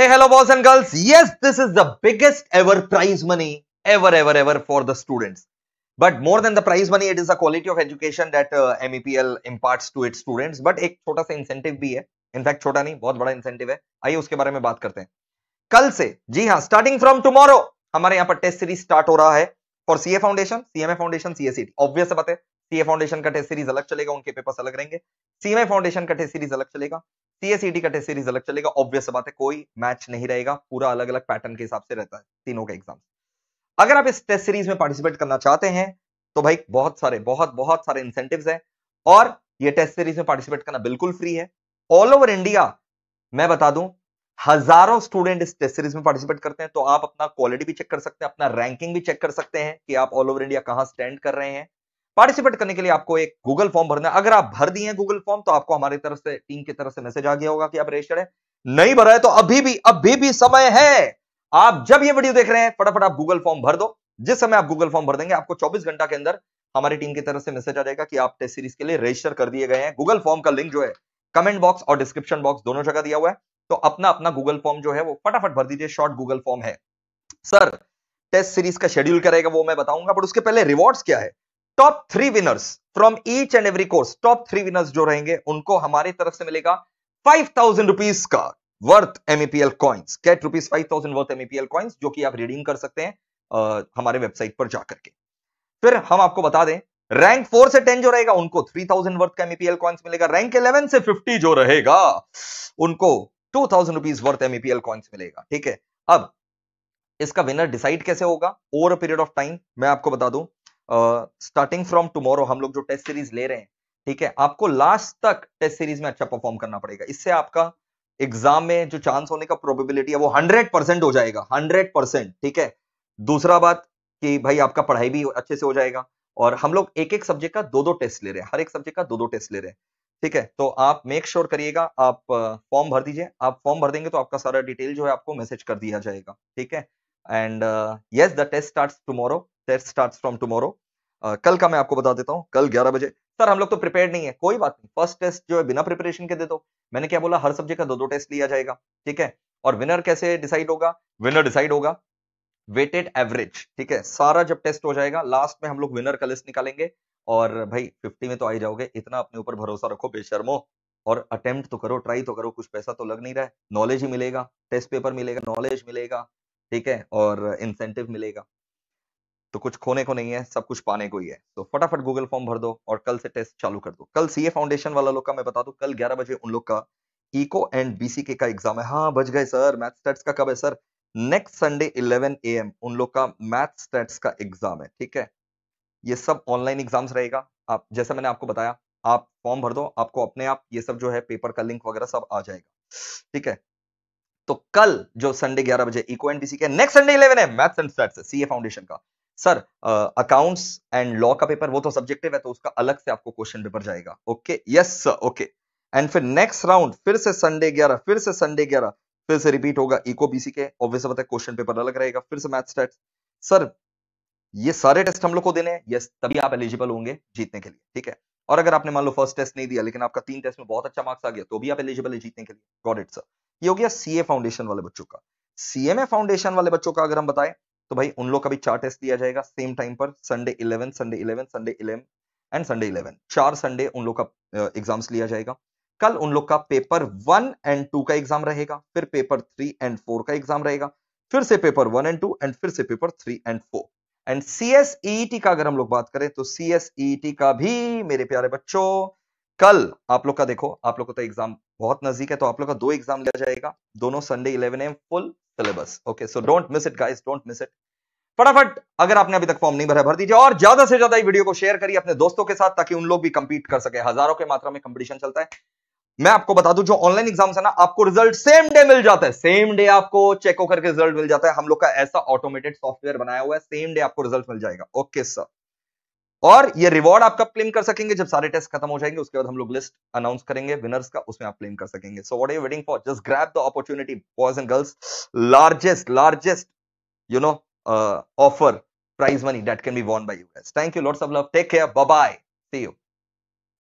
Hey, hello boys and girls. Yes, this is the biggest ever prize money ever, ever, ever for the students. But more than the prize money, it is the quality of education that uh, MEPL imparts to its students. But एक छोटा सा incentive भी है. In fact छोटा नहीं बहुत बड़ा incentive है आइए उसके बारे में बात करते हैं कल से जी हाँ स्टार्टिंग फ्रॉम टुमारो हमारे यहाँ पर टेस्ट सीरीज स्टार्ट हो रहा है for CA foundation CMA foundation obvious obvious बात है ca foundation का test series अलग चलेगा उनके papers अलग रहेंगे cma foundation का test series अलग चलेगा टीएसईटी e का टेस्ट सीरीज अलग चलेगा ऑब्वियस बात है कोई मैच नहीं रहेगा पूरा अलग अलग पैटर्न के हिसाब से रहता है तीनों का एग्जाम अगर आप इस टेस्ट सीरीज में पार्टिसिपेट करना चाहते हैं तो भाई बहुत सारे बहुत बहुत सारे इंसेंटिव है और ये टेस्ट सीरीज में पार्टिसिपेट करना बिल्कुल फ्री है ऑल ओवर इंडिया मैं बता दूं हजारों स्टूडेंट इस टेस्ट सीरीज में पार्टिसिपेट करते हैं तो आप अपना क्वालिटी भी चेक कर सकते हैं अपना रैंकिंग भी चेक कर सकते हैं कि आप ऑल ओवर इंडिया कहां स्टैंड कर रहे हैं पार्टिसिपेट करने के लिए आपको एक गूगल फॉर्म भरना है अगर आप भर दिए हैं गूगल फॉर्म तो आपको हमारी तरफ से टीम की तरफ से मैसेज आ गया होगा कि आप रजिस्टर है नहीं भरा है तो अभी भी अभी भी समय है आप जब ये वीडियो देख रहे हैं फटाफट आप गूगल फॉर्म भर दो जिस समय आप गूगल फॉर्म भर देंगे आपको 24 घंटा के अंदर हमारी टीम की तरफ से मैसेज आ जाएगा कि आप टेस्ट सीरीज के लिए रजिस्टर कर दिए गए हैं गूगल फॉर्म का लिंक जो है कमेंट बॉक्स और डिस्क्रिप्शन बॉक्स दोनों जगह दिया हुआ है तो अपना अपना गूगल फॉर्म जो है वो फटाफट भर दीजिए शॉर्ट गूगल फॉर्म है सर टेस्ट सीरीज का शेड्यूल करेगा वो मैं बताऊंगा बट उसके पहले रिवॉर्ड्स क्या है top three winners from each and every course top three winners जो रहेंगे उनको हमारी तरफ से मिलेगा फाइव थाउजेंड रुपीज का वर्थ एमईपीएल कॉइन्स कैट rupees five thousand worth MEPL coins जो कि आप रीडिंग कर सकते हैं आ, हमारे वेबसाइट पर जाकर के फिर हम आपको बता दें रैंक फोर से टेन जो रहेगा उनको थ्री थाउजेंड वर्थ का एमईपीएल कॉइन्स मिलेगा रैंक इलेवन से फिफ्टी जो रहेगा उनको two thousand rupees worth MEPL coins मिलेगा ठीक है अब इसका विनर डिसाइड कैसे होगा over a period of time मैं आपको बता दूं स्टार्टिंग फ्रॉम टुमारो हम लोग जो टेस्ट सीरीज ले रहे हैं ठीक है आपको लास्ट तक टेस्ट सीरीज में अच्छा परफॉर्म करना पड़ेगा इससे आपका एग्जाम में जो चांस होने का प्रोबेबिलिटी है वो हंड्रेड परसेंट हो जाएगा हंड्रेड परसेंट ठीक है दूसरा बात कि भाई आपका पढ़ाई भी अच्छे से हो जाएगा और हम लोग एक एक सब्जेक्ट का दो दो टेस्ट ले रहे हैं हर एक सब्जेक्ट का दो दो टेस्ट ले रहे हैं ठीक है तो आप मेक श्योर करिएगा आप फॉर्म भर दीजिए आप फॉर्म भर देंगे तो आपका सारा डिटेल जो है आपको मैसेज कर दिया जाएगा ठीक है and yes the test start tomorrow test start from tomorrow कल का मैं आपको बता देता हूँ कल ग्यारह बजे सर हम लोग तो प्रिपेयर नहीं है कोई बात नहीं फर्स्ट टेस्ट जो है बिना प्रिपरेशन के दे दो मैंने क्या बोला हर सब्जेक्ट का दो दो टेस्ट लिया जाएगा ठीक है और विनर कैसे डिसाइड होगा विनर डिसाइड होगा वेटेड एवरेज ठीक है सारा जब टेस्ट हो जाएगा लास्ट में हम लोग विनर का लिस्ट निकालेंगे और भाई फिफ्टी में तो आई जाओगे इतना अपने ऊपर भरोसा रखो बेशर्मो और अटेम्प्ट तो करो ट्राई तो करो कुछ पैसा तो लग नहीं रहा है नॉलेज ही मिलेगा टेस्ट पेपर मिलेगा नॉलेज मिलेगा ठीक है और इंसेंटिव मिलेगा तो कुछ खोने को नहीं है सब कुछ पाने को ही है तो फटाफट गूगल फॉर्म भर दो और कल से टेस्ट चालू कर दो कल सी फाउंडेशन वाला लोग का मैं बता दू कल ग्यारह बजे उन लोग का इको एंड बीसीके का एग्जाम है हाँ बज गए सर मैथ स्टेट्स का कब है sir next Sunday A M उन लोग का मैथ स्टेट्स का एग्जाम है ठीक है ये सब ऑनलाइन एग्जाम्स रहेगा आप जैसे मैंने आपको बताया आप फॉर्म भर दो आपको अपने आप ये सब जो है पेपर का लिंक वगैरह सब आ जाएगा ठीक है तो कल जो संडे 11 बजे इको एनडीसी के नेक्स्ट संडे 11 है maths and stats CA foundation का सर अकाउंट्स एंड लॉ का पेपर वो तो सब्जेक्टिव है तो उसका अलग से आपको क्वेश्चन पेपर जाएगा okay yes sir okay and फिर नेक्स्ट राउंड फिर से संडे 11 फिर से संडे 11 फिर से रिपीट होगा इको बीसी के ऑब्वियस पता है क्वेश्चन पेपर अलग रहेगा फिर से मैथ स्टैट्स सर ये सारे टेस्ट हम लोग को देने हैं यस तभी आप एलिजिबल होंगे जीतने के लिए ठीक है और अगर आपने मान लो फर्स्ट टेस्ट नहीं दिया लेकिन आपका तीन टेस्ट में बहुत अच्छा मार्क्स आ गया तो भी आप एलिजिबल है जीतने के लिए गॉड इट सर ये हो गया सीए फाउंडेशन वाले बच्चों का सीएमए फाउंडेशन वाले बच्चों का अगर हम बताएं तो भाई उन लोग का भी चार टेस्ट दिया जाएगा सेम टाइम पर Sunday eleven Sunday eleven Sunday eleven and Sunday eleven चार संडे उन लोग का एग्जाम्स लिया जाएगा कल उन लोग का पेपर वन एंड टू का एग्जाम रहेगा फिर पेपर थ्री एंड फोर का एग्जाम रहेगा फिर से paper one and two and फिर से paper three and four and T का अगर हम लोग बात करें तो सीएसईटी e e का भी मेरे प्यारे बच्चों कल आप लोग का देखो आप लोग का तो एग्जाम बहुत नजदीक है तो आप लोग का दो एग्जाम लिया जाएगा दोनों Sunday eleven AM full syllabus okay so don't miss it guys don't miss it फटाफट अगर आपने अभी तक फॉर्म नहीं भरा भर दीजिए और ज्यादा से ज्यादा वीडियो को शेयर करिए अपने दोस्तों के साथ ताकि उन लोग भी कंपीट कर सके हजारों के मात्रा में कंपटीशन चलता है मैं आपको बता दूं जो ऑनलाइन एग्जाम्स है ना आपको रिजल्ट सेम डे मिल जाता है सेम डे आपको चेक होकर रिजल्ट मिल जाता है हम लोग का ऐसा ऑटोमेटेड सॉफ्टवेयर बनाया हुआ है सेम डे आपको रिजल्ट मिल जाएगा ओके सर और ये रिवॉर्ड आप कब क्लेम कर सकेंगे जब सारे टेस्ट खत्म हो जाएंगे उसके बाद हम लोग लिस्ट अनाउंस करेंगे विनर्स का उसमें आप क्लेम कर सकेंगे so what are you waiting for just grab the opportunity boys and girls largest largest you know offer prize money that can be won by you thank you loads of love take care bye bye see you